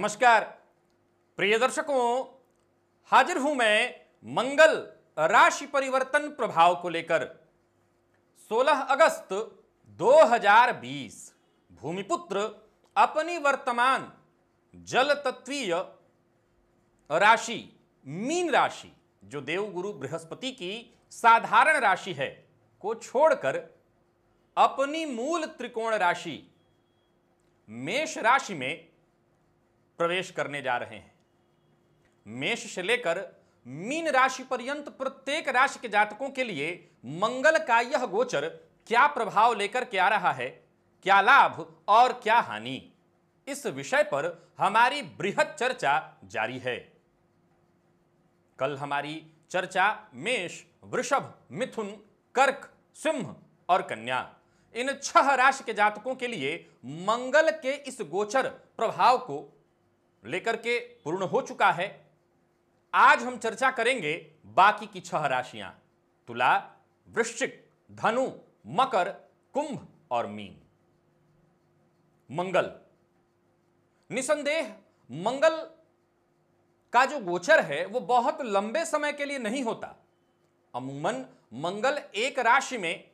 नमस्कार प्रिय दर्शकों हाजिर हूं मैं मंगल राशि परिवर्तन प्रभाव को लेकर 16 अगस्त 2020 भूमिपुत्र अपनी वर्तमान जल तत्वीय राशि मीन राशि जो देवगुरु बृहस्पति की साधारण राशि है को छोड़कर अपनी मूल त्रिकोण राशि मेष राशि में प्रवेश करने जा रहे हैं मेष से लेकर मीन राशि पर्यंत प्रत्येक राशि के जातकों के लिए मंगल का यह गोचर क्या प्रभाव लेकर के आ रहा है क्या लाभ और क्या हानि इस विषय पर हमारी बृहद चर्चा जारी है कल हमारी चर्चा मेष वृषभ मिथुन कर्क सिंह और कन्या इन छह राशि के जातकों के लिए मंगल के इस गोचर प्रभाव को लेकर के पूर्ण हो चुका है आज हम चर्चा करेंगे बाकी की छह राशियां तुला वृश्चिक धनु मकर कुंभ और मीन मंगल निसंदेह मंगल का जो गोचर है वो बहुत लंबे समय के लिए नहीं होता अमूमन मंगल एक राशि में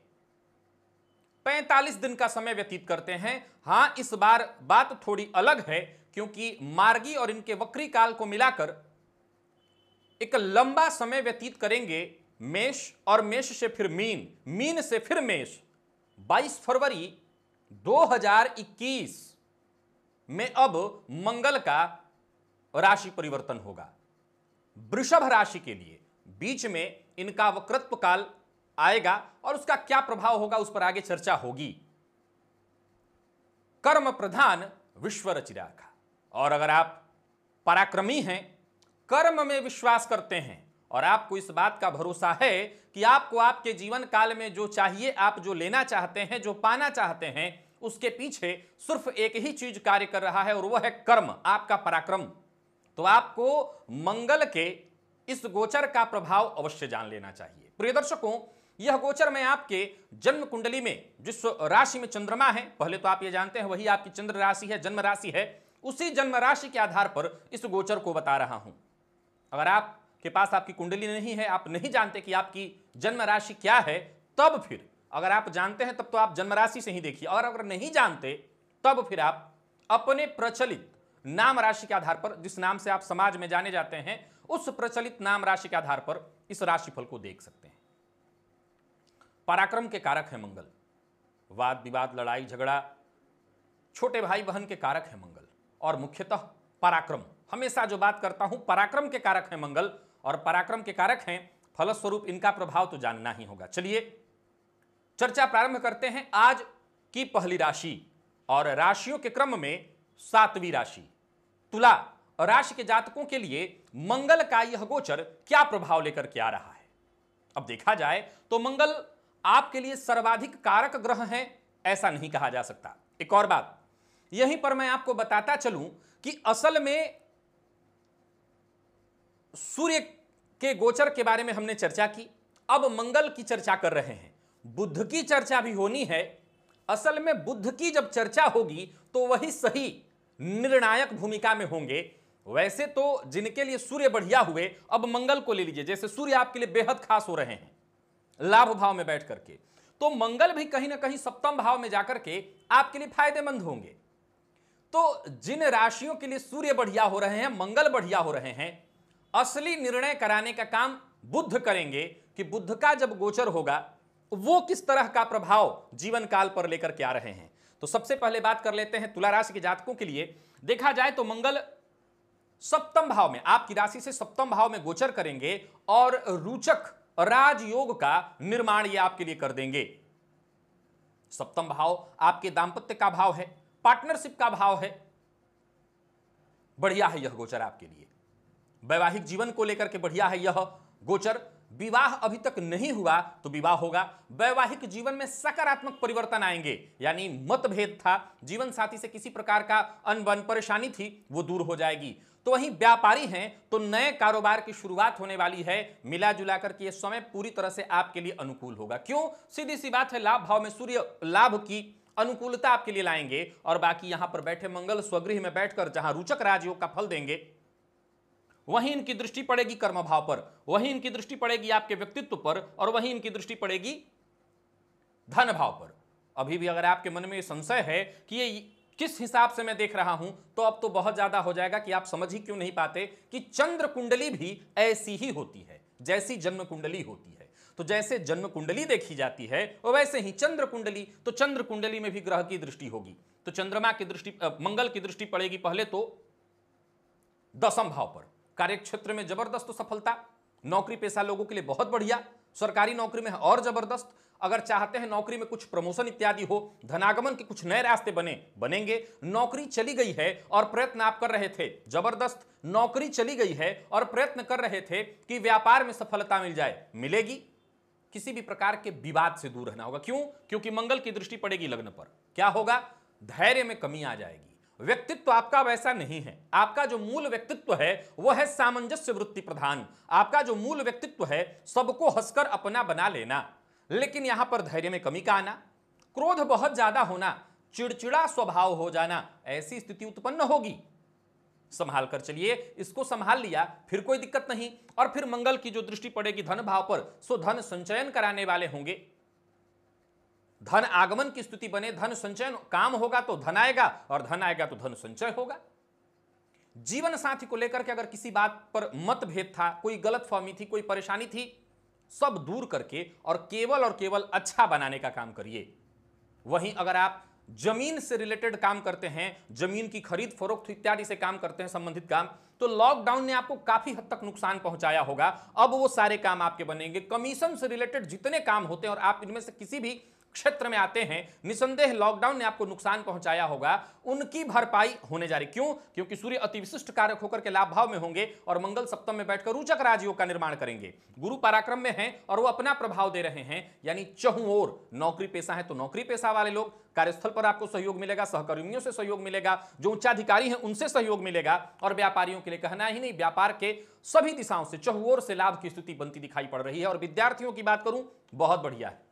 45 दिन का समय व्यतीत करते हैं हां इस बार बात थोड़ी अलग है क्योंकि मार्गी और इनके वक्री काल को मिलाकर एक लंबा समय व्यतीत करेंगे मेष और मेष से फिर मीन मीन से फिर मेष 22 फरवरी 2021 में अब मंगल का राशि परिवर्तन होगा वृषभ राशि के लिए बीच में इनका वक्रत्व काल आएगा और उसका क्या प्रभाव होगा उस पर आगे चर्चा होगी कर्म प्रधान विश्व रचिरा का और अगर आप पराक्रमी हैं कर्म में विश्वास करते हैं और आपको इस बात का भरोसा है कि आपको आपके जीवन काल में जो चाहिए आप जो लेना चाहते हैं जो पाना चाहते हैं उसके पीछे सिर्फ एक ही चीज कार्य कर रहा है और वह है कर्म आपका पराक्रम तो आपको मंगल के इस गोचर का प्रभाव अवश्य जान लेना चाहिए प्रिय दर्शकों यह गोचर में आपके जन्म कुंडली में जिस राशि में चंद्रमा है पहले तो आप ये जानते हैं वही आपकी चंद्र राशि है जन्म राशि है उसी जन्म राशि के आधार पर इस गोचर को बता रहा हूं अगर आप के पास आपकी कुंडली नहीं है आप नहीं जानते कि आपकी जन्म राशि क्या है तब फिर अगर आप जानते हैं तब तो आप जन्म राशि से ही देखिए और अगर नहीं जानते तब फिर आप अपने प्रचलित नाम राशि के आधार पर जिस नाम से आप समाज में जाने जाते हैं उस प्रचलित नाम राशि के आधार पर इस राशिफल को देख सकते हैं पराक्रम के कारक है मंगल वाद विवाद लड़ाई झगड़ा छोटे भाई बहन के कारक है मंगल और मुख्यतः पराक्रम हमेशा जो बात करता हूं पराक्रम के कारक हैं मंगल और पराक्रम के कारक हैं फलस्वरूप इनका प्रभाव तो जानना ही होगा चलिए चर्चा प्रारंभ करते हैं आज की पहली राशि और राशियों के क्रम में सातवीं राशि तुला राशि के जातकों के लिए मंगल का यह गोचर क्या प्रभाव लेकर के आ रहा है अब देखा जाए तो मंगल आपके लिए सर्वाधिक कारक ग्रह है ऐसा नहीं कहा जा सकता एक और बात यहीं पर मैं आपको बताता चलूं कि असल में सूर्य के गोचर के बारे में हमने चर्चा की अब मंगल की चर्चा कर रहे हैं बुद्ध की चर्चा भी होनी है असल में बुद्ध की जब चर्चा होगी तो वही सही निर्णायक भूमिका में होंगे वैसे तो जिनके लिए सूर्य बढ़िया हुए अब मंगल को ले लीजिए जैसे सूर्य आपके लिए बेहद खास हो रहे हैं लाभ भाव में बैठ करके तो मंगल भी कहीं ना कहीं सप्तम भाव में जाकर के आपके लिए फायदेमंद होंगे तो जिन राशियों के लिए सूर्य बढ़िया हो रहे हैं मंगल बढ़िया हो रहे हैं असली निर्णय कराने का काम बुद्ध करेंगे कि बुद्ध का जब गोचर होगा वो किस तरह का प्रभाव जीवन काल पर लेकर के आ रहे हैं तो सबसे पहले बात कर लेते हैं तुला राशि के जातकों के लिए देखा जाए तो मंगल सप्तम भाव में आपकी राशि से सप्तम भाव में गोचर करेंगे और रूचक राजयोग का निर्माण ये आपके लिए कर देंगे सप्तम भाव आपके दाम्पत्य का भाव है पार्टनरशिप का भाव है बढ़िया है यह गोचर आपके लिए वैवाहिक जीवन को लेकर के बढ़िया है यह गोचर विवाह अभी तक नहीं हुआ तो विवाह होगा वैवाहिक जीवन में सकारात्मक परिवर्तन आएंगे यानी मतभेद था जीवन साथी से किसी प्रकार का अनबन परेशानी थी वो दूर हो जाएगी तो वहीं व्यापारी हैं तो नए कारोबार की शुरुआत होने वाली है मिला जुला करके समय पूरी तरह से आपके लिए अनुकूल होगा क्यों सीधी सी बात है लाभ भाव में सूर्य लाभ की अनुकूलता आपके लिए लाएंगे और बाकी यहां पर बैठे मंगल स्वगृह में बैठकर जहां रुचक राजयोग का फल देंगे वहीं इनकी दृष्टि पड़ेगी कर्मभाव पर वहीं इनकी दृष्टि पड़ेगी आपके व्यक्तित्व पर और वहीं इनकी दृष्टि पड़ेगी धन भाव पर अभी भी अगर आपके मन में संशय है कि ये किस हिसाब से मैं देख रहा हूं तो अब तो बहुत ज्यादा हो जाएगा कि आप समझ ही क्यों नहीं पाते कि चंद्र कुंडली भी ऐसी ही होती है जैसी जन्म कुंडली होती है तो जैसे जन्म कुंडली देखी जाती है और वैसे ही चंद्र कुंडली तो चंद्र कुंडली में भी ग्रह की दृष्टि होगी तो चंद्रमा की दृष्टि मंगल की दृष्टि पड़ेगी पहले तो दसम भाव पर कार्यक्षेत्र में जबरदस्त सफलता नौकरी पेशा लोगों के लिए बहुत बढ़िया सरकारी नौकरी में और जबरदस्त अगर चाहते हैं नौकरी में कुछ प्रमोशन इत्यादि हो धनागमन के कुछ नए रास्ते बने बनेंगे नौकरी चली गई है और प्रयत्न आप कर रहे थे जबरदस्त नौकरी चली गई है और प्रयत्न कर रहे थे कि व्यापार में सफलता मिल जाए मिलेगी किसी भी प्रकार के विवाद से दूर रहना होगा क्यों क्योंकि मंगल की दृष्टि पड़ेगी लग्न पर क्या होगा धैर्य में कमी आ जाएगी व्यक्तित्व आपका वैसा नहीं है आपका जो मूल व्यक्तित्व है वह है सामंजस्य वृत्ति प्रधान आपका जो मूल व्यक्तित्व है सबको हंसकर अपना बना लेना लेकिन यहां पर धैर्य में कमी का आना क्रोध बहुत ज्यादा होना चिड़चिड़ा स्वभाव हो जाना ऐसी स्थिति उत्पन्न होगी संभाल कर चलिए इसको संभाल लिया फिर कोई दिक्कत नहीं और फिर मंगल की जो दृष्टि पड़ेगी धन भाव पर सो धन संचयन कराने वाले होंगे धन आगमन की स्थिति बने धन संचयन काम होगा तो धन आएगा और धन आएगा तो धन संचय होगा जीवन साथी को लेकर के अगर किसी बात पर मतभेद था कोई गलत फहमी थी कोई परेशानी थी सब दूर करके और केवल और केवल अच्छा बनाने का काम करिए वहीं अगर आप जमीन से रिलेटेड काम करते हैं जमीन की खरीद फरोख्त इत्यादि से काम करते हैं संबंधित काम तो लॉकडाउन ने आपको काफी हद तक नुकसान पहुंचाया होगा अब वो सारे काम आपके बनेंगे कमीशन से रिलेटेड जितने काम होते हैं और आप इनमें से किसी भी क्षेत्र में आते हैं निसंदेह लॉकडाउन ने आपको नुकसान पहुंचाया होगा उनकी भरपाई होने जा रही क्यों क्योंकि सूर्य अति विशिष्ट कारक होकर के लाभ भाव में होंगे और मंगल सप्तम में बैठकर ऊंचक राजयोग का निर्माण करेंगे गुरु पराक्रम में हैं और वो अपना प्रभाव दे रहे हैं यानी चहु और नौकरी पेशा है तो नौकरी पेशा वाले लोग कार्यस्थल पर आपको सहयोग मिलेगा सहकर्मियों से सहयोग मिलेगा जो उच्चाधिकारी हैं उनसे सहयोग मिलेगा और व्यापारियों के लिए कहना ही नहीं व्यापार के सभी दिशाओं से चहुओर से लाभ की स्थिति बनती दिखाई पड़ रही है और विद्यार्थियों की बात करूं बहुत बढ़िया है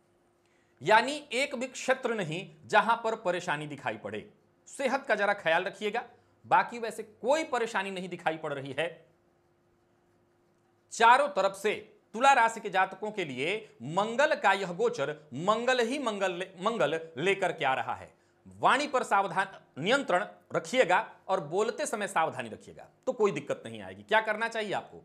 यानी एक भी क्षेत्र नहीं जहां पर परेशानी दिखाई पड़े सेहत का जरा ख्याल रखिएगा बाकी वैसे कोई परेशानी नहीं दिखाई पड़ रही है चारों तरफ से तुला राशि के जातकों के लिए मंगल का यह गोचर मंगल ही मंगल ले, मंगल लेकर के आ रहा है वाणी पर सावधान नियंत्रण रखिएगा और बोलते समय सावधानी रखिएगा तो कोई दिक्कत नहीं आएगी क्या करना चाहिए आपको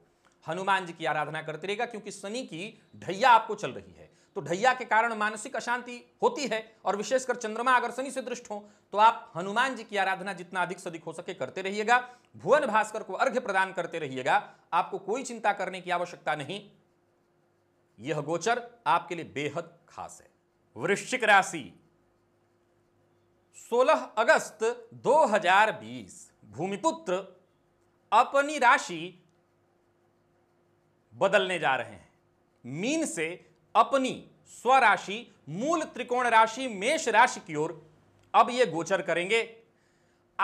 हनुमान जी की आराधना करते रहेगा क्योंकि शनि की ढैया आपको चल रही है तो ढैया के कारण मानसिक अशांति होती है और विशेषकर चंद्रमा अगर शनि से दृष्ट हो तो आप हनुमान जी की आराधना जितना अधिक से अधिक हो सके करते रहिएगा भुवन भास्कर को अर्घ्य प्रदान करते रहिएगा आपको कोई चिंता करने की आवश्यकता नहीं यह गोचर आपके लिए बेहद खास है वृश्चिक राशि 16 अगस्त 2020 भूमिपुत्र अपनी राशि बदलने जा रहे हैं मीन से अपनी स्वराशि मूल त्रिकोण राशि मेष राशि की ओर अब ये गोचर करेंगे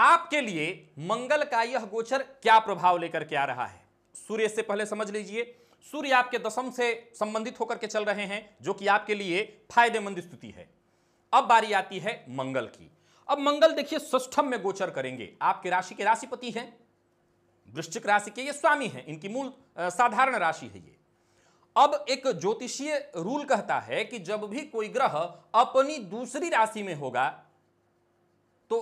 आपके लिए मंगल का यह गोचर क्या प्रभाव लेकर के आ रहा है सूर्य से पहले समझ लीजिए सूर्य आपके दशम से संबंधित होकर के चल रहे हैं जो कि आपके लिए फायदेमंद स्थिति है अब बारी आती है मंगल की अब मंगल देखिए सष्टम में गोचर करेंगे आपके राशि के राशिपति हैं वृश्चिक राशि के ये स्वामी हैं इनकी मूल साधारण राशि है ये अब एक ज्योतिषीय रूल कहता है कि जब भी कोई ग्रह अपनी दूसरी राशि में होगा तो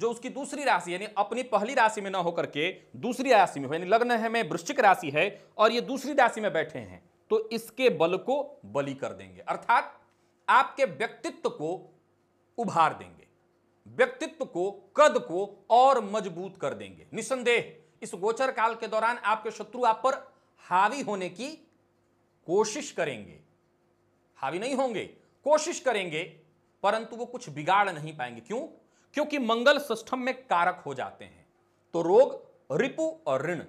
जो उसकी दूसरी राशि यानी अपनी पहली राशि में ना होकर के दूसरी राशि में हो यानी लग्न है में वृश्चिक राशि है और ये दूसरी राशि में बैठे हैं तो इसके बल को बली कर देंगे अर्थात आपके व्यक्तित्व को उभार देंगे व्यक्तित्व को कद को और मजबूत कर देंगे निसंदेह इस गोचर काल के दौरान आपके शत्रु आप पर हावी होने की कोशिश करेंगे हावी नहीं होंगे कोशिश करेंगे परंतु वो कुछ बिगाड़ नहीं पाएंगे क्यों क्योंकि मंगल सिस्टम में कारक हो जाते हैं तो रोग रिपु और ऋण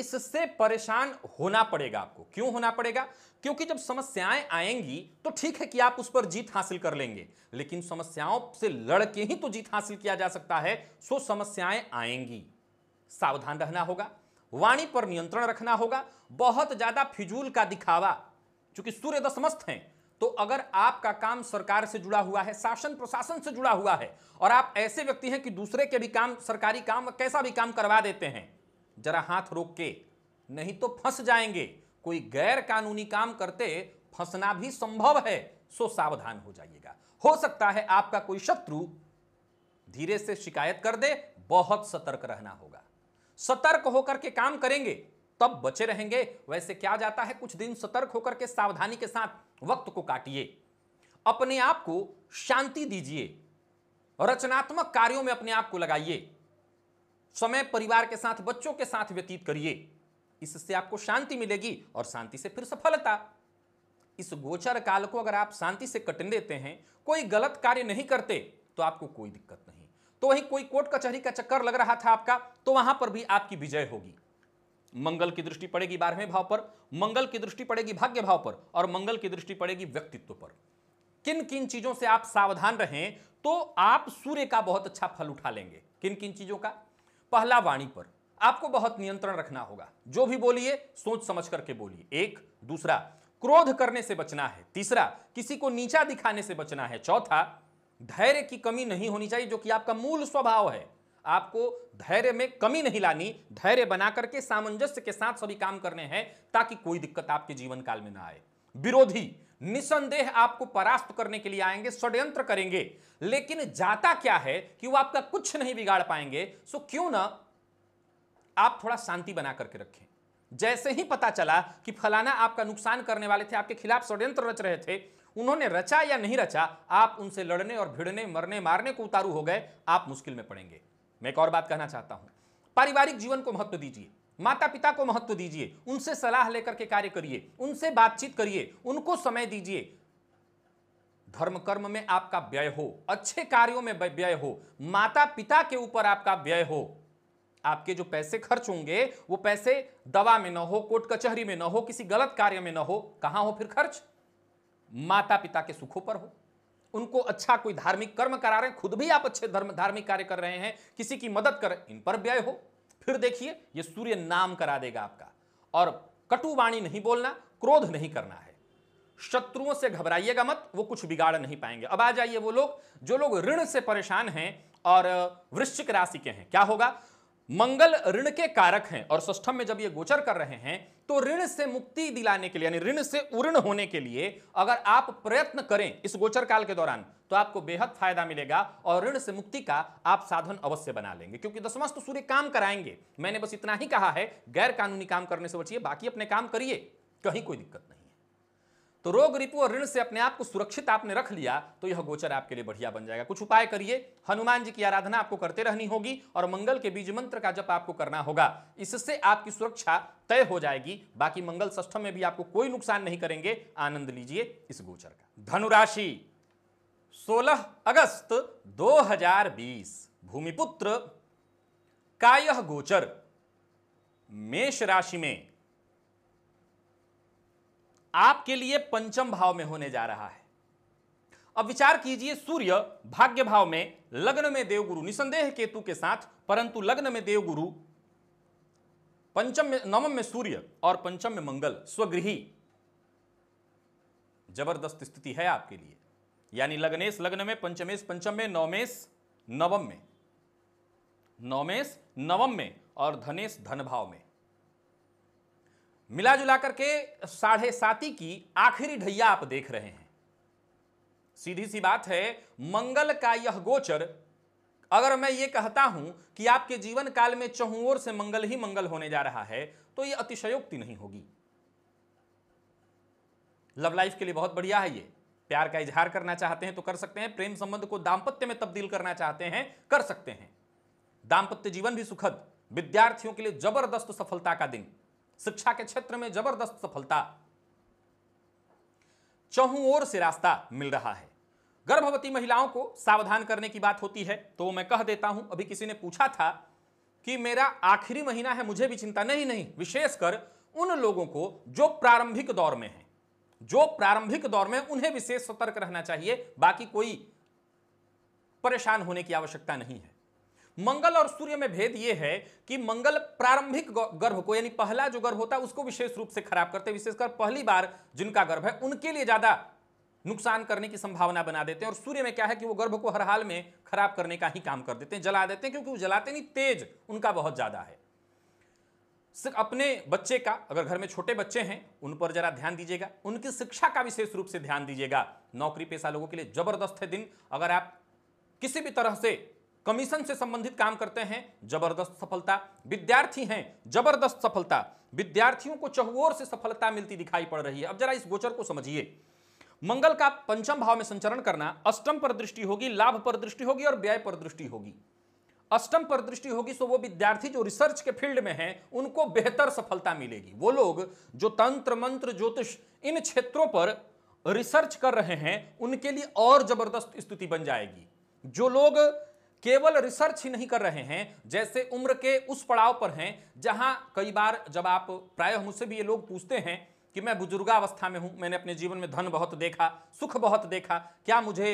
इससे परेशान होना पड़ेगा आपको क्यों होना पड़ेगा क्योंकि जब समस्याएं आएंगी तो ठीक है कि आप उस पर जीत हासिल कर लेंगे लेकिन समस्याओं से लड़के ही तो जीत हासिल किया जा सकता है सो समस्याएं आएंगी सावधान रहना होगा वाणी पर नियंत्रण रखना होगा बहुत ज्यादा फिजूल का दिखावा चूंकि सूर्य दशमस्थ तो हैं तो अगर आपका काम सरकार से जुड़ा हुआ है शासन प्रशासन से जुड़ा हुआ है और आप ऐसे व्यक्ति हैं कि दूसरे के भी काम सरकारी काम कैसा भी काम करवा देते हैं जरा हाथ रोक के नहीं तो फंस जाएंगे कोई गैर कानूनी काम करते फंसना भी संभव है सो सावधान हो जाइएगा हो सकता है आपका कोई शत्रु धीरे से शिकायत कर दे बहुत सतर्क रहना होगा सतर्क होकर के काम करेंगे तब बचे रहेंगे वैसे क्या जाता है कुछ दिन सतर्क होकर के सावधानी के साथ वक्त को काटिए अपने आप को शांति दीजिए रचनात्मक कार्यों में अपने आप को लगाइए समय परिवार के साथ बच्चों के साथ व्यतीत करिए इससे आपको शांति मिलेगी और शांति से फिर सफलता इस गोचर काल को अगर आप शांति से कटने देते हैं कोई गलत कार्य नहीं करते तो आपको कोई दिक्कत नहीं तो वहीं कोई कोर्ट कचहरी का, का चक्कर लग रहा था आपका तो वहां पर भी आपकी विजय होगी मंगल की दृष्टि पड़ेगी बारहवें भाव पर मंगल की दृष्टि पड़ेगी भाग्य भाव पर और मंगल की दृष्टि पड़ेगी व्यक्तित्व पर किन किन चीजों से आप सावधान रहें तो आप सूर्य का बहुत अच्छा फल उठा लेंगे किन किन चीजों का पहला वाणी पर आपको बहुत नियंत्रण रखना होगा जो भी बोलिए सोच समझ करके बोलिए एक दूसरा क्रोध करने से बचना है तीसरा किसी को नीचा दिखाने से बचना है चौथा धैर्य की कमी नहीं होनी चाहिए जो कि आपका मूल स्वभाव है आपको धैर्य में कमी नहीं लानी धैर्य बना करके सामंजस्य के साथ सभी काम करने हैं ताकि कोई दिक्कत आपके जीवन काल में ना आए विरोधी निसंदेह आपको परास्त करने के लिए आएंगे षड्यंत्र करेंगे लेकिन जाता क्या है कि वो आपका कुछ नहीं बिगाड़ पाएंगे सो क्यों ना आप थोड़ा शांति बना करके रखें जैसे ही पता चला कि फलाना आपका नुकसान करने वाले थे आपके खिलाफ षड्यंत्र रच रहे थे उन्होंने रचा या नहीं रचा आप उनसे लड़ने और भिड़ने मरने मारने को उतारू हो गए आप मुश्किल में पड़ेंगे मैं एक और बात कहना चाहता हूं पारिवारिक जीवन को महत्व दीजिए माता पिता को महत्व दीजिए उनसे सलाह लेकर के कार्य करिए उनसे बातचीत करिए उनको समय दीजिए धर्म कर्म में आपका व्यय हो अच्छे कार्यों में व्यय हो माता पिता के ऊपर आपका व्यय हो आपके जो पैसे खर्च होंगे वो पैसे दवा में ना हो कोर्ट कचहरी में ना हो किसी गलत कार्य में ना हो कहां हो फिर खर्च माता पिता के सुखों पर हो उनको अच्छा कोई धार्मिक कर्म करा रहे हैं खुद भी आप अच्छे धर्म धार्मिक कार्य कर रहे हैं किसी की मदद कर इन पर व्यय हो फिर देखिए ये सूर्य नाम करा देगा आपका और कटुवाणी नहीं बोलना क्रोध नहीं करना है शत्रुओं से घबराइएगा मत वो कुछ बिगाड़ नहीं पाएंगे अब आ जाइए वो लोग जो लोग ऋण से परेशान हैं और वृश्चिक राशि के हैं क्या होगा मंगल ऋण के कारक हैं और सष्टम में जब ये गोचर कर रहे हैं तो ऋण से मुक्ति दिलाने के लिए यानी ऋण से उर्ण होने के लिए अगर आप प्रयत्न करें इस गोचर काल के दौरान तो आपको बेहद फायदा मिलेगा और ऋण से मुक्ति का आप साधन अवश्य बना लेंगे क्योंकि दसमस्त सूर्य काम कराएंगे मैंने बस इतना ही कहा है गैर कानूनी काम करने से बचिए बाकी अपने काम करिए कहीं कोई दिक्कत नहीं तो रोग रिपु और ऋण से अपने आप को सुरक्षित आपने रख लिया तो यह गोचर आपके लिए बढ़िया बन जाएगा कुछ उपाय करिए हनुमान जी की आराधना आपको करते रहनी होगी और मंगल के बीज मंत्र का जप आपको करना होगा इससे आपकी सुरक्षा तय हो जाएगी बाकी मंगल ष्ठम में भी आपको कोई नुकसान नहीं करेंगे आनंद लीजिए इस गोचर का धनुराशि सोलह अगस्त दो भूमिपुत्र का यह गोचर मेष राशि में आपके लिए पंचम भाव में होने जा रहा है अब विचार कीजिए सूर्य भाग्य भाव में लग्न में देवगुरु निसंदेह केतु के साथ परंतु लग्न में देवगुरु पंचम में नवम में सूर्य और पंचम में मंगल स्वगृही जबरदस्त स्थिति है आपके लिए यानी लग्नेश लग्न में पंचमेश पंचम में नवमेश नवम में नवमेश नवम में और धनेश धन भाव में मिला जुला करके साढ़े साती की आखिरी ढैया आप देख रहे हैं सीधी सी बात है मंगल का यह गोचर अगर मैं ये कहता हूं कि आपके जीवन काल में चहुओर से मंगल ही मंगल होने जा रहा है तो यह अतिशयोक्ति नहीं होगी लव लाइफ के लिए बहुत बढ़िया है ये प्यार का इजहार करना चाहते हैं तो कर सकते हैं प्रेम संबंध को दाम्पत्य में तब्दील करना चाहते हैं कर सकते हैं दाम्पत्य जीवन भी सुखद विद्यार्थियों के लिए जबरदस्त सफलता का दिन शिक्षा के क्षेत्र में जबरदस्त सफलता चहू ओर से रास्ता मिल रहा है गर्भवती महिलाओं को सावधान करने की बात होती है तो मैं कह देता हूं अभी किसी ने पूछा था कि मेरा आखिरी महीना है मुझे भी चिंता नहीं नहीं विशेषकर उन लोगों को जो प्रारंभिक दौर में है जो प्रारंभिक दौर में उन्हें विशेष सतर्क रहना चाहिए बाकी कोई परेशान होने की आवश्यकता नहीं है मंगल और सूर्य में भेद यह है कि मंगल प्रारंभिक गर्भ को यानी पहला जो गर्भ होता है उसको विशेष रूप से खराब करते हैं विशेषकर पहली बार जिनका गर्भ है उनके लिए ज्यादा नुकसान करने की संभावना बना देते हैं और सूर्य में क्या है कि वो गर्भ को हर हाल में खराब करने का ही काम कर देते हैं जला देते हैं क्योंकि वो जलाते नहीं तेज उनका बहुत ज्यादा है सिर्फ अपने बच्चे का अगर घर में छोटे बच्चे हैं उन पर जरा ध्यान दीजिएगा उनकी शिक्षा का विशेष रूप से ध्यान दीजिएगा नौकरी पेशा लोगों के लिए जबरदस्त है दिन अगर आप किसी भी तरह से कमीशन से संबंधित काम करते हैं जबरदस्त सफलता विद्यार्थी हैं जबरदस्त सफलता विद्यार्थियों को चहुओर से सफलता मिलती दिखाई पड़ रही है अब जरा इस गोचर को समझिए मंगल का पंचम भाव में संचरण करना अष्टम पर दृष्टि होगी लाभ पर दृष्टि होगी और व्यय पर दृष्टि होगी अष्टम पर दृष्टि होगी तो वो विद्यार्थी जो रिसर्च के फील्ड में हैं उनको बेहतर सफलता मिलेगी वो लोग जो तंत्र मंत्र ज्योतिष इन क्षेत्रों पर रिसर्च कर रहे हैं उनके लिए और जबरदस्त स्थिति बन जाएगी जो लोग केवल रिसर्च ही नहीं कर रहे हैं जैसे उम्र के उस पड़ाव पर हैं जहां कई बार जब आप प्राय मुझसे भी ये लोग पूछते हैं कि मैं बुजुर्गावस्था में हूं मैंने अपने जीवन में धन बहुत देखा सुख बहुत देखा क्या मुझे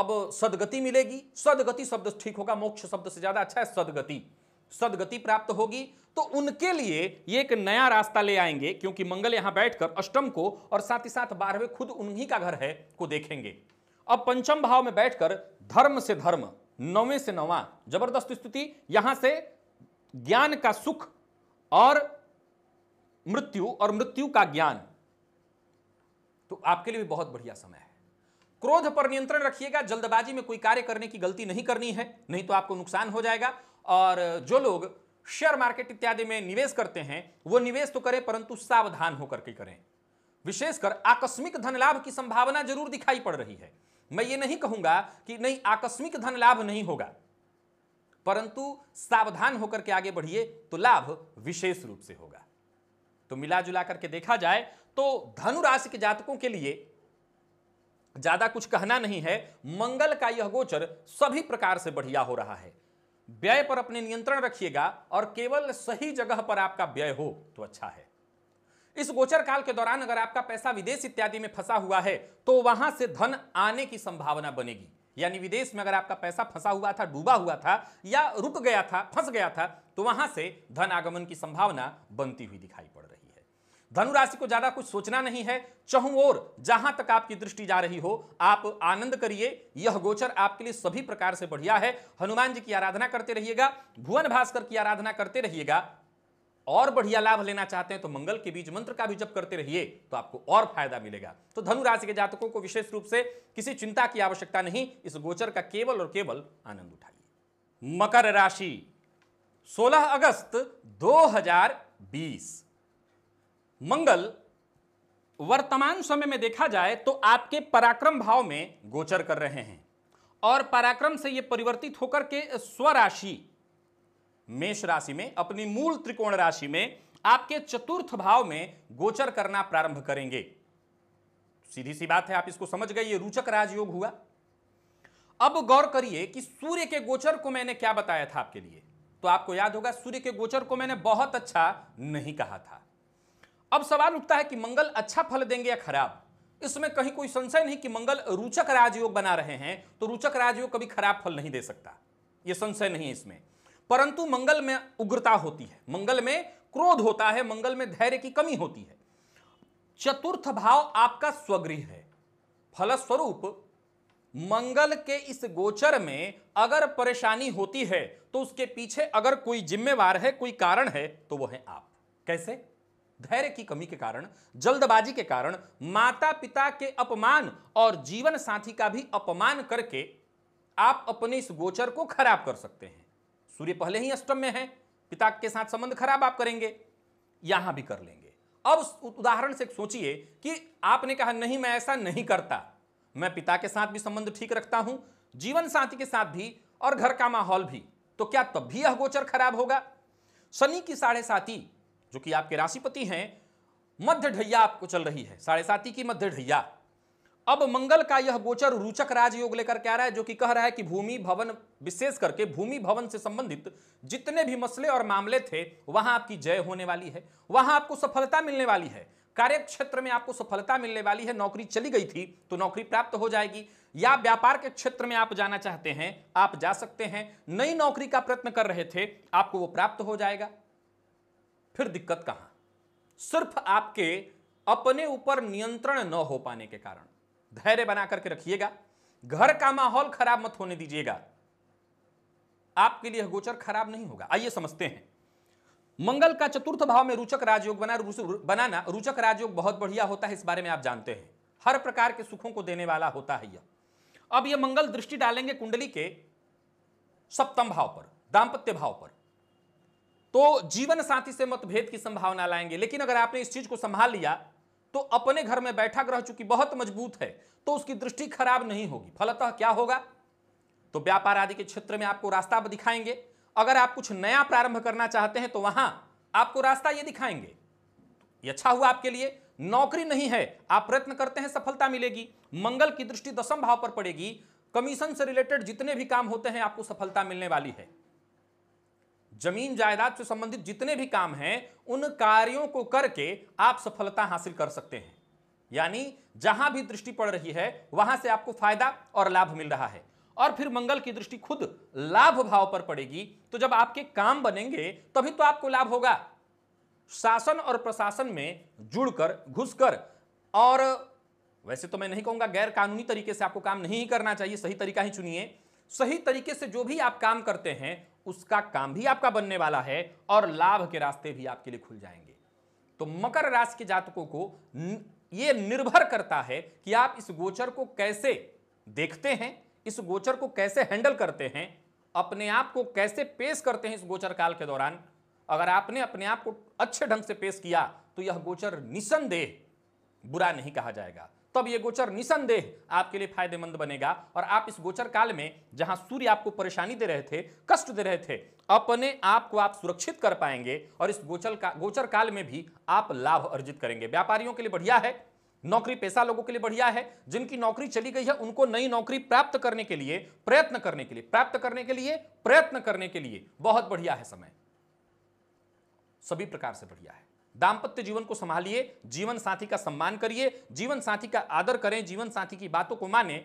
अब सदगति मिलेगी सदगति शब्द ठीक होगा मोक्ष शब्द से ज्यादा अच्छा है सदगति सदगति प्राप्त होगी तो उनके लिए ये एक नया रास्ता ले आएंगे क्योंकि मंगल यहां बैठकर अष्टम को और साथ ही साथ बारहवें खुद उन्हीं का घर है को देखेंगे अब पंचम भाव में बैठकर धर्म से धर्म नौवें से नौवा जबरदस्त स्थिति यहां से ज्ञान का सुख और मृत्यु और मृत्यु का ज्ञान तो आपके लिए भी बहुत बढ़िया समय है क्रोध पर नियंत्रण रखिएगा जल्दबाजी में कोई कार्य करने की गलती नहीं करनी है नहीं तो आपको नुकसान हो जाएगा और जो लोग शेयर मार्केट इत्यादि में निवेश करते हैं वो निवेश तो करें परंतु सावधान होकर के करें विशेषकर आकस्मिक धन लाभ की संभावना जरूर दिखाई पड़ रही है मैं ये नहीं कहूंगा कि नहीं आकस्मिक धन लाभ नहीं होगा परंतु सावधान होकर के आगे बढ़िए तो लाभ विशेष रूप से होगा तो मिला जुला करके देखा जाए तो धनु राशि के जातकों के लिए ज्यादा कुछ कहना नहीं है मंगल का यह गोचर सभी प्रकार से बढ़िया हो रहा है व्यय पर अपने नियंत्रण रखिएगा और केवल सही जगह पर आपका व्यय हो तो अच्छा है इस गोचर काल के दौरान अगर आपका पैसा विदेश इत्यादि में फंसा हुआ है तो वहां से धन आने की संभावना बनेगी यानी विदेश में अगर आपका पैसा फंसा हुआ था डूबा हुआ था या रुक गया था फंस गया था तो वहां से धन आगमन की संभावना बनती हुई दिखाई पड़ रही है धनुराशि को ज्यादा कुछ सोचना नहीं है चहुं और जहां तक आपकी दृष्टि जा रही हो आप आनंद करिए यह गोचर आपके लिए सभी प्रकार से बढ़िया है हनुमान जी की आराधना करते रहिएगा भुवन भास्कर की आराधना करते रहिएगा और बढ़िया लाभ लेना चाहते हैं तो मंगल के बीज मंत्र का भी जप करते रहिए तो आपको और फायदा मिलेगा तो धनु राशि के जातकों को विशेष रूप से किसी चिंता की आवश्यकता नहीं इस गोचर का केवल और केवल आनंद उठाइए मकर राशि 16 अगस्त 2020 मंगल वर्तमान समय में देखा जाए तो आपके पराक्रम भाव में गोचर कर रहे हैं और पराक्रम से यह परिवर्तित होकर के स्वराशि मेष राशि में अपनी मूल त्रिकोण राशि में आपके चतुर्थ भाव में गोचर करना प्रारंभ करेंगे सीधी सी बात है आप इसको समझ गए ये रूचक राजयोग हुआ अब गौर करिए कि सूर्य के गोचर को मैंने क्या बताया था आपके लिए तो आपको याद होगा सूर्य के गोचर को मैंने बहुत अच्छा नहीं कहा था अब सवाल उठता है कि मंगल अच्छा फल देंगे या खराब इसमें कहीं कोई संशय नहीं कि मंगल रूचक राजयोग बना रहे हैं तो रूचक राजयोग कभी खराब फल नहीं दे सकता यह संशय नहीं है इसमें परंतु मंगल में उग्रता होती है मंगल में क्रोध होता है मंगल में धैर्य की कमी होती है चतुर्थ भाव आपका स्वगृह है फलस्वरूप मंगल के इस गोचर में अगर परेशानी होती है तो उसके पीछे अगर कोई जिम्मेवार है कोई कारण है तो वह है आप कैसे धैर्य की कमी के कारण जल्दबाजी के कारण माता पिता के अपमान और जीवन साथी का भी अपमान करके आप अपने इस गोचर को खराब कर सकते हैं सूर्य पहले ही अष्टम में है पिता के साथ संबंध खराब आप करेंगे यहां भी कर लेंगे अब उदाहरण से सोचिए कि आपने कहा नहीं मैं ऐसा नहीं करता मैं पिता के साथ भी संबंध ठीक रखता हूं जीवन साथी के साथ भी और घर का माहौल भी तो क्या तब भी यह गोचर खराब होगा शनि की साढ़े साथी जो कि आपके राशिपति हैं मध्य ढैया आपको चल रही है साढ़े साथी की मध्य ढैया अब मंगल का यह गोचर रुचक राजयोग लेकर के आ रहा है जो कि कह रहा है कि भूमि भवन विशेष करके भूमि भवन से संबंधित जितने भी मसले और मामले थे वहां आपकी जय होने वाली है वहां आपको सफलता मिलने वाली है कार्य क्षेत्र में आपको सफलता मिलने वाली है नौकरी चली गई थी तो नौकरी प्राप्त हो जाएगी या व्यापार के क्षेत्र में आप जाना चाहते हैं आप जा सकते हैं नई नौकरी का प्रयत्न कर रहे थे आपको वो प्राप्त हो जाएगा फिर दिक्कत कहां सिर्फ आपके अपने ऊपर नियंत्रण न हो पाने के कारण धैर्य बना करके रखिएगा घर का माहौल खराब मत होने दीजिएगा आपके लिए गोचर खराब नहीं होगा आइए समझते हैं मंगल का चतुर्थ भाव में रुचक राजयोग बना बनाना रुचक राजयोग बहुत बढ़िया होता है इस बारे में आप जानते हैं हर प्रकार के सुखों को देने वाला होता है यह अब यह मंगल दृष्टि डालेंगे कुंडली के सप्तम भाव पर दाम्पत्य भाव पर तो जीवन साथी से मतभेद की संभावना लाएंगे लेकिन अगर आपने इस चीज को संभाल लिया तो अपने घर में बैठा ग्रह चूंकि बहुत मजबूत है तो उसकी दृष्टि खराब नहीं होगी फलतः क्या होगा तो व्यापार आदि के क्षेत्र में आपको रास्ता दिखाएंगे अगर आप कुछ नया प्रारंभ करना चाहते हैं तो वहां आपको रास्ता ये दिखाएंगे ये अच्छा हुआ आपके लिए नौकरी नहीं है आप प्रयत्न करते हैं सफलता मिलेगी मंगल की दृष्टि दसम भाव पर पड़ेगी कमीशन से रिलेटेड जितने भी काम होते हैं आपको सफलता मिलने वाली है जमीन जायदाद से संबंधित जितने भी काम हैं उन कार्यों को करके आप सफलता हासिल कर सकते हैं यानी जहां भी दृष्टि पड़ रही है वहां से आपको फायदा और लाभ मिल रहा है और फिर मंगल की दृष्टि खुद लाभ भाव पर पड़ेगी तो जब आपके काम बनेंगे तभी तो आपको लाभ होगा शासन और प्रशासन में जुड़कर घुसकर और वैसे तो मैं नहीं कहूंगा गैर कानूनी तरीके से आपको काम नहीं करना चाहिए सही तरीका ही चुनिए सही तरीके से जो भी आप काम करते हैं उसका काम भी आपका बनने वाला है और लाभ के रास्ते भी आपके लिए खुल जाएंगे तो मकर राशि के जातकों को यह निर्भर करता है कि आप इस गोचर को कैसे देखते हैं इस गोचर को कैसे हैंडल करते हैं अपने आप को कैसे पेश करते हैं इस गोचर काल के दौरान अगर आपने अपने आप को अच्छे ढंग से पेश किया तो यह गोचर निसंदेह बुरा नहीं कहा जाएगा तब ये गोचर निसंदेह आपके लिए फायदेमंद बनेगा और आप इस गोचर काल में जहां सूर्य आपको परेशानी दे रहे थे कष्ट दे रहे थे अपने आप को आप सुरक्षित कर पाएंगे और इस गोचर का गोचर काल में भी आप लाभ अर्जित करेंगे व्यापारियों के लिए बढ़िया है नौकरी पैसा लोगों के लिए बढ़िया है जिनकी नौकरी चली गई है उनको नई नौकरी प्राप्त करने के लिए प्रयत्न करने के लिए प्राप्त करने के लिए प्रयत्न करने के लिए बहुत बढ़िया है समय सभी प्रकार से बढ़िया है दाम्पत्य जीवन को संभालिए जीवन साथी का सम्मान करिए जीवन साथी का आदर करें जीवन साथी की बातों को माने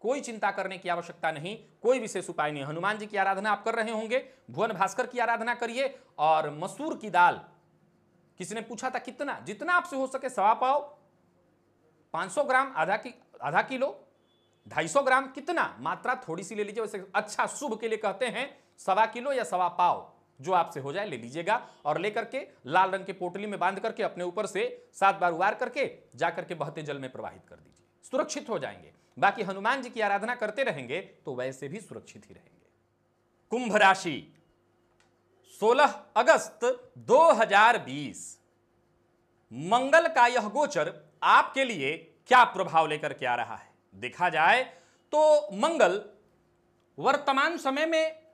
कोई चिंता करने की आवश्यकता नहीं कोई विशेष उपाय नहीं हनुमान जी की आराधना आप कर रहे होंगे भुवन भास्कर की आराधना करिए और मसूर की दाल किसी ने पूछा था कितना जितना आपसे हो सके सवा पाओ 500 ग्राम आधा की आधा किलो 250 ग्राम कितना मात्रा थोड़ी सी ले लीजिए वैसे अच्छा शुभ के लिए कहते हैं सवा किलो या सवा पाओ जो आपसे हो जाए ले लीजिएगा और लेकर के लाल रंग के पोटली में बांध करके अपने ऊपर से सात बार उबार करके जाकर के बहते जल में प्रवाहित कर दीजिए सुरक्षित हो जाएंगे बाकी हनुमान जी की आराधना करते रहेंगे तो वैसे भी सुरक्षित ही रहेंगे कुंभ राशि 16 अगस्त 2020 मंगल का यह गोचर आपके लिए क्या प्रभाव लेकर के आ रहा है देखा जाए तो मंगल वर्तमान समय में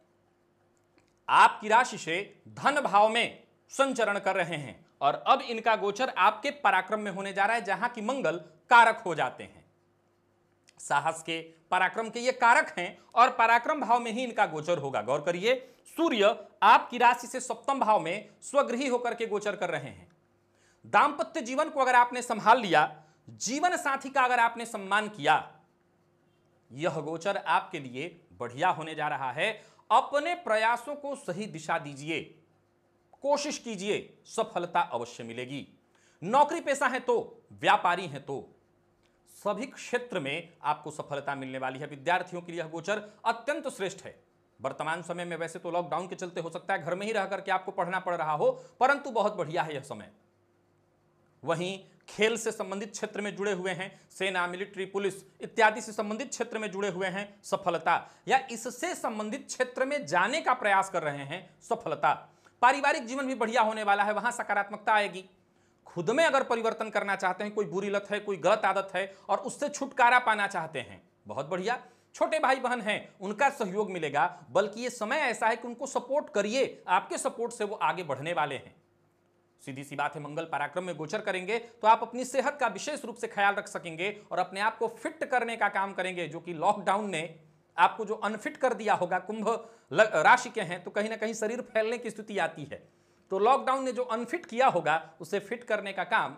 आपकी राशि से धन भाव में संचरण कर रहे हैं और अब इनका गोचर आपके पराक्रम में होने जा रहा है जहां की मंगल कारक हो जाते हैं साहस के पराक्रम के ये कारक हैं और पराक्रम भाव में ही इनका गोचर होगा गौर करिए सूर्य आपकी राशि से सप्तम भाव में स्वगृही होकर के गोचर कर रहे हैं दाम्पत्य जीवन को अगर आपने संभाल लिया जीवन साथी का अगर आपने सम्मान किया यह गोचर आपके लिए बढ़िया होने जा रहा है अपने प्रयासों को सही दिशा दीजिए कोशिश कीजिए सफलता अवश्य मिलेगी नौकरी पेशा है तो व्यापारी है तो सभी क्षेत्र में आपको सफलता मिलने वाली है विद्यार्थियों के लिए गोचर अत्यंत श्रेष्ठ है वर्तमान समय में वैसे तो लॉकडाउन के चलते हो सकता है घर में ही रह करके आपको पढ़ना पड़ रहा हो परंतु बहुत बढ़िया है यह समय वहीं खेल से संबंधित क्षेत्र में जुड़े हुए हैं सेना मिलिट्री पुलिस इत्यादि से संबंधित क्षेत्र में जुड़े हुए हैं सफलता या इससे संबंधित क्षेत्र में जाने का प्रयास कर रहे हैं सफलता पारिवारिक जीवन भी बढ़िया होने वाला है वहां सकारात्मकता आएगी खुद में अगर परिवर्तन करना चाहते हैं कोई बुरी लत है कोई गलत आदत है और उससे छुटकारा पाना चाहते हैं बहुत बढ़िया छोटे भाई बहन हैं उनका सहयोग मिलेगा बल्कि ये समय ऐसा है कि उनको सपोर्ट करिए आपके सपोर्ट से वो आगे बढ़ने वाले हैं सीधी सी बात है मंगल पराक्रम में गोचर करेंगे तो आप अपनी सेहत का विशेष रूप से ख्याल रख सकेंगे और अपने आप को फिट करने का काम करेंगे जो कि लॉकडाउन ने आपको जो अनफिट कर दिया होगा कुंभ राशि के हैं तो कहीं ना कहीं शरीर फैलने की स्थिति आती है तो लॉकडाउन ने जो अनफिट किया होगा उसे फिट करने का काम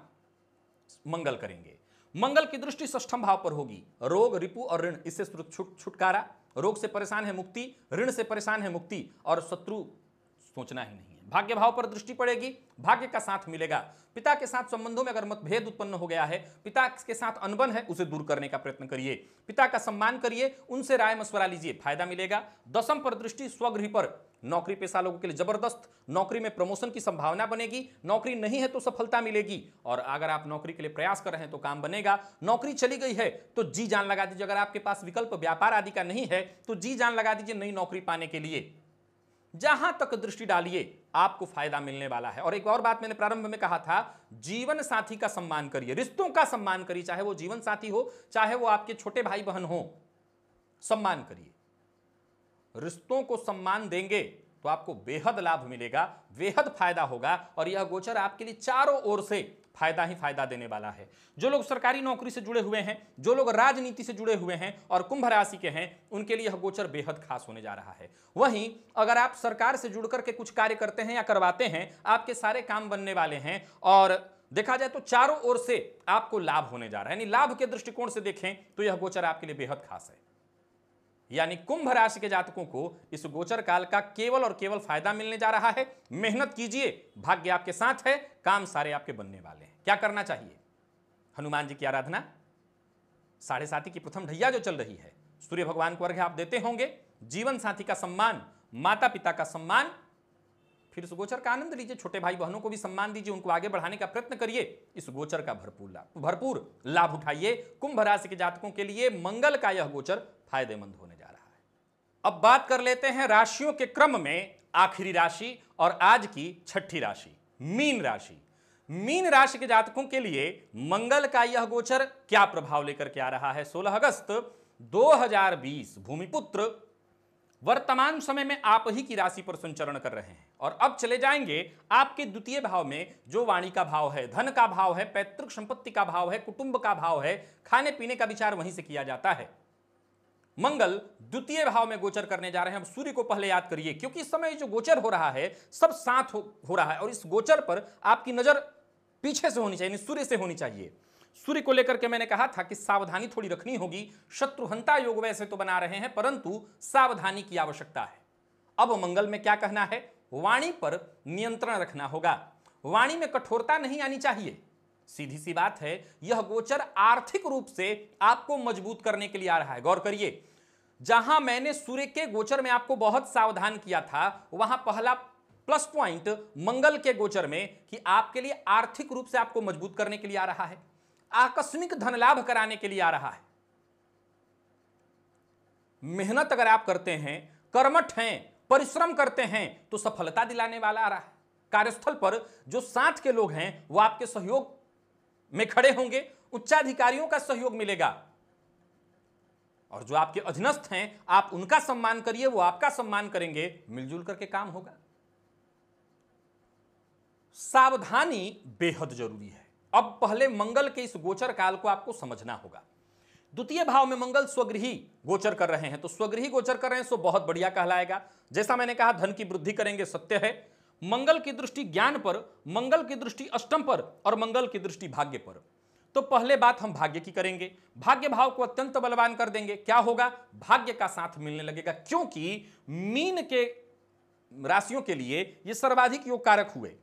मंगल करेंगे मंगल की दृष्टि सष्टम भाव पर होगी रोग रिपु और ऋण इससे छुटकारा रोग से परेशान है मुक्ति ऋण से परेशान है मुक्ति और शत्रु सोचना ही नहीं भाग्य भाव पर दृष्टि पड़ेगी भाग्य का साथ मिलेगा पिता के साथ संबंधों में अगर मतभेद उत्पन्न हो गया है पिता के साथ अनबन है उसे दूर करने का प्रयत्न करिए पिता का सम्मान करिए उनसे राय मशवरा लीजिए फायदा मिलेगा दसम पर दृष्टि स्वगृह पर नौकरी पेशा लोगों के लिए जबरदस्त नौकरी में प्रमोशन की संभावना बनेगी नौकरी नहीं है तो सफलता मिलेगी और अगर आप नौकरी के लिए प्रयास कर रहे हैं तो काम बनेगा नौकरी चली गई है तो जी जान लगा दीजिए अगर आपके पास विकल्प व्यापार आदि का नहीं है तो जी जान लगा दीजिए नई नौकरी पाने के लिए जहां तक दृष्टि डालिए आपको फायदा मिलने वाला है और एक और बात मैंने प्रारंभ में कहा था जीवन साथी का सम्मान करिए रिश्तों का सम्मान करिए चाहे वो जीवन साथी हो चाहे वो आपके छोटे भाई बहन हो सम्मान करिए रिश्तों को सम्मान देंगे तो आपको बेहद लाभ मिलेगा बेहद फायदा होगा और यह गोचर आपके लिए चारों ओर से फायदा ही फायदा देने वाला है जो लोग सरकारी नौकरी से जुड़े हुए हैं जो लोग राजनीति से जुड़े हुए हैं और कुंभ राशि के हैं उनके लिए यह गोचर बेहद खास होने जा रहा है वहीं अगर आप सरकार से जुड़ करके कुछ कार्य करते हैं या करवाते हैं आपके सारे काम बनने वाले हैं और देखा जाए तो चारों ओर से आपको लाभ होने जा रहा है यानी लाभ के दृष्टिकोण से देखें तो यह गोचर आपके लिए बेहद खास है यानी कुंभ राशि के जातकों को इस गोचर काल का केवल और केवल फायदा मिलने जा रहा है मेहनत कीजिए भाग्य आपके साथ है काम सारे आपके बनने वाले हैं क्या करना चाहिए हनुमान जी की आराधना साढ़े साथी की प्रथम ढैया जो चल रही है सूर्य भगवान को अर्घ्य आप देते होंगे जीवन साथी का सम्मान माता पिता का सम्मान फिर इस गोचर का आनंद लीजिए छोटे भाई बहनों को भी सम्मान दीजिए उनको आगे बढ़ाने का प्रयत्न करिए इस गोचर का भरपूर लाभ भरपूर लाभ उठाइए कुंभ राशि के जातकों के लिए मंगल का यह गोचर फायदेमंद होने अब बात कर लेते हैं राशियों के क्रम में आखिरी राशि और आज की छठी राशि मीन राशि मीन राशि के जातकों के लिए मंगल का यह गोचर क्या प्रभाव लेकर के आ रहा है 16 अगस्त 2020 भूमिपुत्र वर्तमान समय में आप ही की राशि पर संचरण कर रहे हैं और अब चले जाएंगे आपके द्वितीय भाव में जो वाणी का भाव है धन का भाव है पैतृक संपत्ति का भाव है कुटुंब का भाव है खाने पीने का विचार वहीं से किया जाता है मंगल द्वितीय भाव में गोचर करने जा रहे हैं अब सूर्य को पहले याद करिए क्योंकि इस समय जो गोचर हो रहा है सब साथ हो, हो रहा है और इस गोचर पर आपकी नजर पीछे से होनी चाहिए सूर्य से होनी चाहिए सूर्य को लेकर के मैंने कहा था कि सावधानी थोड़ी रखनी होगी शत्रुहंता योग वैसे तो बना रहे हैं परंतु सावधानी की आवश्यकता है अब मंगल में क्या कहना है वाणी पर नियंत्रण रखना होगा वाणी में कठोरता नहीं आनी चाहिए सीधी सी बात है यह गोचर आर्थिक रूप से आपको मजबूत करने के लिए आ रहा है गौर करिए जहां मैंने सूर्य के गोचर में आपको बहुत सावधान किया था वहां पहला प्लस पॉइंट मंगल के गोचर में कि आपके लिए आर्थिक रूप से आपको मजबूत करने के लिए आ रहा है आकस्मिक धन लाभ कराने के लिए आ रहा है मेहनत अगर आप करते हैं कर्मठ हैं परिश्रम करते हैं तो सफलता दिलाने वाला आ रहा है कार्यस्थल पर जो साथ के लोग हैं वो आपके सहयोग में खड़े होंगे उच्चाधिकारियों का सहयोग मिलेगा और जो आपके अधीनस्थ हैं आप उनका सम्मान करिए वो आपका सम्मान करेंगे मिलजुल करके काम होगा सावधानी बेहद जरूरी है अब पहले मंगल के इस गोचर काल को आपको समझना होगा द्वितीय भाव में मंगल स्वगृही गोचर कर रहे हैं तो स्वगृही गोचर कर रहे हैं सो बहुत बढ़िया कहलाएगा जैसा मैंने कहा धन की वृद्धि करेंगे सत्य है मंगल की दृष्टि ज्ञान पर मंगल की दृष्टि अष्टम पर और मंगल की दृष्टि भाग्य पर तो पहले बात हम भाग्य की करेंगे भाग्य भाव को अत्यंत बलवान कर देंगे क्या होगा भाग्य का साथ मिलने लगेगा क्योंकि मीन के राशियों के लिए ये सर्वाधिक योग कारक हुए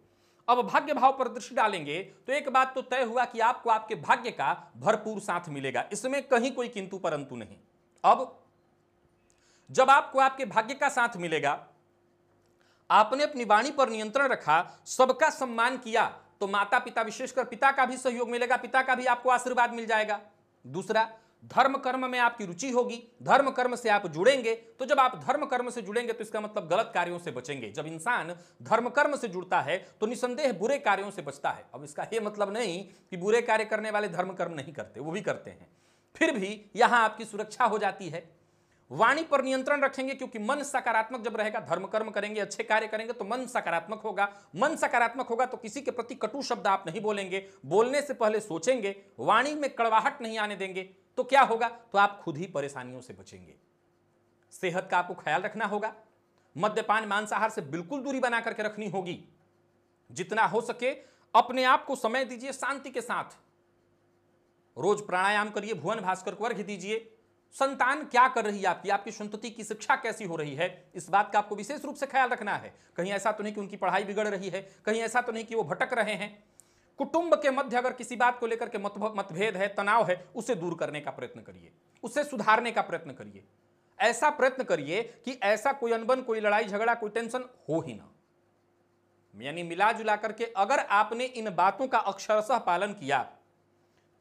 अब भाग्य भाव पर दृष्टि डालेंगे तो एक बात तो तय हुआ कि आपको आपके भाग्य का भरपूर साथ मिलेगा इसमें कहीं कोई किंतु परंतु नहीं अब जब आपको आपके भाग्य का साथ मिलेगा आपने अपनी वाणी पर नियंत्रण रखा सबका सम्मान किया तो माता पिता विशेषकर पिता का भी सहयोग मिलेगा पिता का भी आपको आशीर्वाद मिल जाएगा दूसरा धर्म कर्म में आपकी रुचि होगी धर्म कर्म से आप जुड़ेंगे तो जब आप धर्म कर्म से जुड़ेंगे तो इसका मतलब गलत कार्यों से बचेंगे जब इंसान धर्म कर्म से जुड़ता है तो निसंदेह बुरे कार्यों से बचता है अब इसका यह मतलब नहीं कि बुरे कार्य करने वाले धर्म कर्म नहीं करते वो भी करते हैं फिर भी यहां आपकी सुरक्षा हो जाती है वाणी पर नियंत्रण रखेंगे क्योंकि मन सकारात्मक जब रहेगा धर्म कर्म करेंगे अच्छे कार्य करेंगे तो मन सकारात्मक होगा मन सकारात्मक होगा तो किसी के प्रति कटु शब्द आप नहीं बोलेंगे बोलने से पहले सोचेंगे वाणी में कड़वाहट नहीं आने देंगे तो क्या होगा तो आप खुद ही परेशानियों से बचेंगे सेहत का आपको ख्याल रखना होगा मद्यपान मांसाहार से बिल्कुल दूरी बना करके रखनी होगी जितना हो सके अपने आप को समय दीजिए शांति के साथ रोज प्राणायाम करिए भुवन भास्कर को अर्घ्य दीजिए संतान क्या कर रही है आपकी आपकी संतति की शिक्षा कैसी हो रही है इस बात का आपको विशेष रूप से ख्याल रखना है कहीं ऐसा तो नहीं कि उनकी पढ़ाई बिगड़ रही है कहीं ऐसा तो नहीं कि वो भटक रहे हैं कुटुंब के मध्य अगर किसी बात को लेकर के मतभेद है तनाव है उसे दूर करने का प्रयत्न करिए उसे सुधारने का प्रयत्न करिए ऐसा प्रयत्न करिए कि ऐसा कोई अनबन कोई लड़ाई झगड़ा कोई टेंशन हो ही ना यानी मिला जुला करके अगर आपने इन बातों का अक्षरशः पालन किया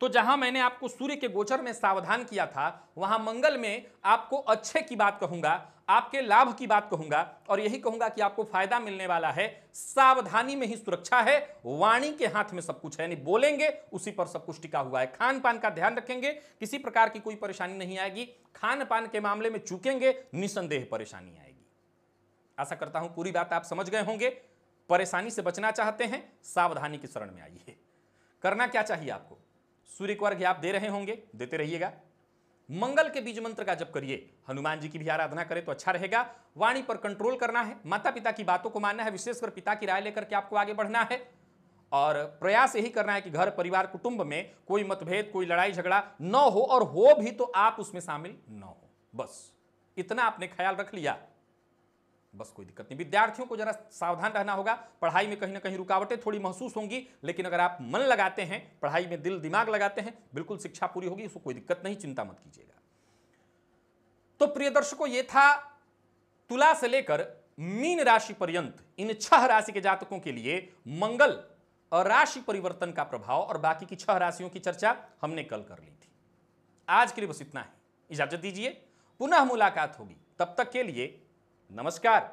तो जहां मैंने आपको सूर्य के गोचर में सावधान किया था वहां मंगल में आपको अच्छे की बात कहूंगा आपके लाभ की बात कहूंगा और यही कहूंगा कि आपको फायदा मिलने वाला है सावधानी में ही सुरक्षा है वाणी के हाथ में सब कुछ है यानी बोलेंगे उसी पर सब कुछ टिका हुआ है खान पान का ध्यान रखेंगे किसी प्रकार की कोई परेशानी नहीं आएगी खान पान के मामले में चूकेंगे निसंदेह परेशानी आएगी आशा करता हूं पूरी बात आप समझ गए होंगे परेशानी से बचना चाहते हैं सावधानी की शरण में आइए करना क्या चाहिए आपको सूर्य को अर्घ्य आप दे रहे होंगे देते रहिएगा मंगल के बीज मंत्र का जब करिए हनुमान जी की भी आराधना करें तो अच्छा रहेगा वाणी पर कंट्रोल करना है माता पिता की बातों को मानना है विशेषकर पिता की राय लेकर के आपको आगे बढ़ना है और प्रयास यही करना है कि घर परिवार कुटुंब में कोई मतभेद कोई लड़ाई झगड़ा न हो और हो भी तो आप उसमें शामिल न हो बस इतना आपने ख्याल रख लिया बस कोई दिक्कत नहीं विद्यार्थियों को जरा सावधान रहना होगा पढ़ाई में कहीं ना कहीं रुकावटें थोड़ी महसूस होंगी लेकिन अगर आप मन लगाते हैं पढ़ाई में दिल दिमाग लगाते हैं बिल्कुल शिक्षा पूरी होगी उसको कोई दिक्कत नहीं चिंता मत कीजिएगा तो प्रिय दर्शकों ये था तुला से लेकर मीन राशि पर्यंत इन छह राशि के जातकों के लिए मंगल और राशि परिवर्तन का प्रभाव और बाकी की छह राशियों की चर्चा हमने कल कर ली थी आज के लिए बस इतना है इजाजत दीजिए पुनः मुलाकात होगी तब तक के लिए नमस्कार